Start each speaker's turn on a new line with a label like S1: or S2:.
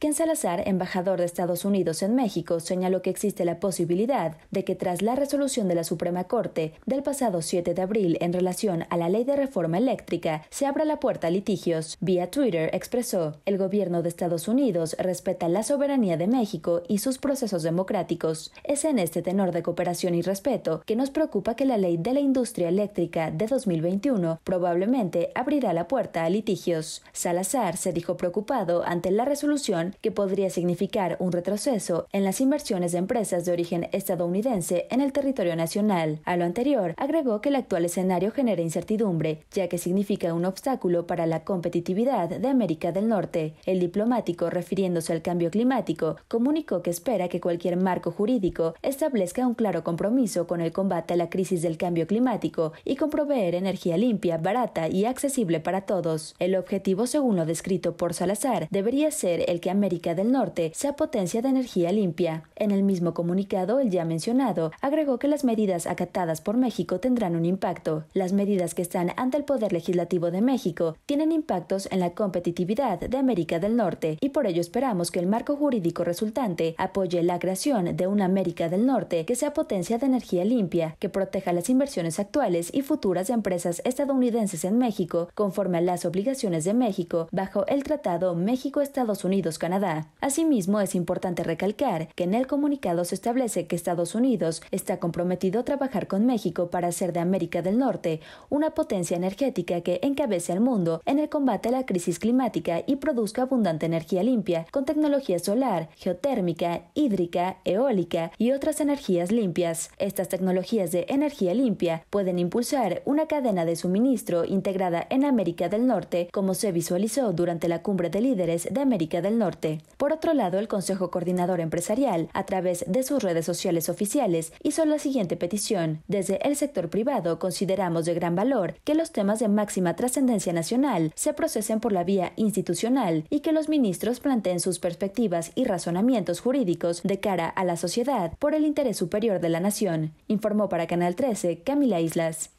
S1: Ken Salazar, embajador de Estados Unidos en México, señaló que existe la posibilidad de que tras la resolución de la Suprema Corte del pasado 7 de abril en relación a la ley de reforma eléctrica, se abra la puerta a litigios. Vía Twitter expresó, el gobierno de Estados Unidos respeta la soberanía de México y sus procesos democráticos. Es en este tenor de cooperación y respeto que nos preocupa que la ley de la industria eléctrica de 2021 probablemente abrirá la puerta a litigios. Salazar se dijo preocupado ante la resolución que podría significar un retroceso en las inversiones de empresas de origen estadounidense en el territorio nacional. A lo anterior, agregó que el actual escenario genera incertidumbre, ya que significa un obstáculo para la competitividad de América del Norte. El diplomático, refiriéndose al cambio climático, comunicó que espera que cualquier marco jurídico establezca un claro compromiso con el combate a la crisis del cambio climático y con proveer energía limpia, barata y accesible para todos. El objetivo, según lo descrito por Salazar, debería ser el que América del Norte sea potencia de energía limpia. En el mismo comunicado, el ya mencionado agregó que las medidas acatadas por México tendrán un impacto. Las medidas que están ante el Poder Legislativo de México tienen impactos en la competitividad de América del Norte y por ello esperamos que el marco jurídico resultante apoye la creación de una América del Norte que sea potencia de energía limpia, que proteja las inversiones actuales y futuras de empresas estadounidenses en México conforme a las obligaciones de México bajo el Tratado México-Estados Unidos Canadá. Asimismo, es importante recalcar que en el comunicado se establece que Estados Unidos está comprometido a trabajar con México para hacer de América del Norte una potencia energética que encabece al mundo en el combate a la crisis climática y produzca abundante energía limpia con tecnología solar, geotérmica, hídrica, eólica y otras energías limpias. Estas tecnologías de energía limpia pueden impulsar una cadena de suministro integrada en América del Norte, como se visualizó durante la cumbre de líderes de América del Norte por otro lado, el Consejo Coordinador Empresarial, a través de sus redes sociales oficiales, hizo la siguiente petición. Desde el sector privado consideramos de gran valor que los temas de máxima trascendencia nacional se procesen por la vía institucional y que los ministros planteen sus perspectivas y razonamientos jurídicos de cara a la sociedad por el interés superior de la nación, informó para Canal 13 Camila Islas.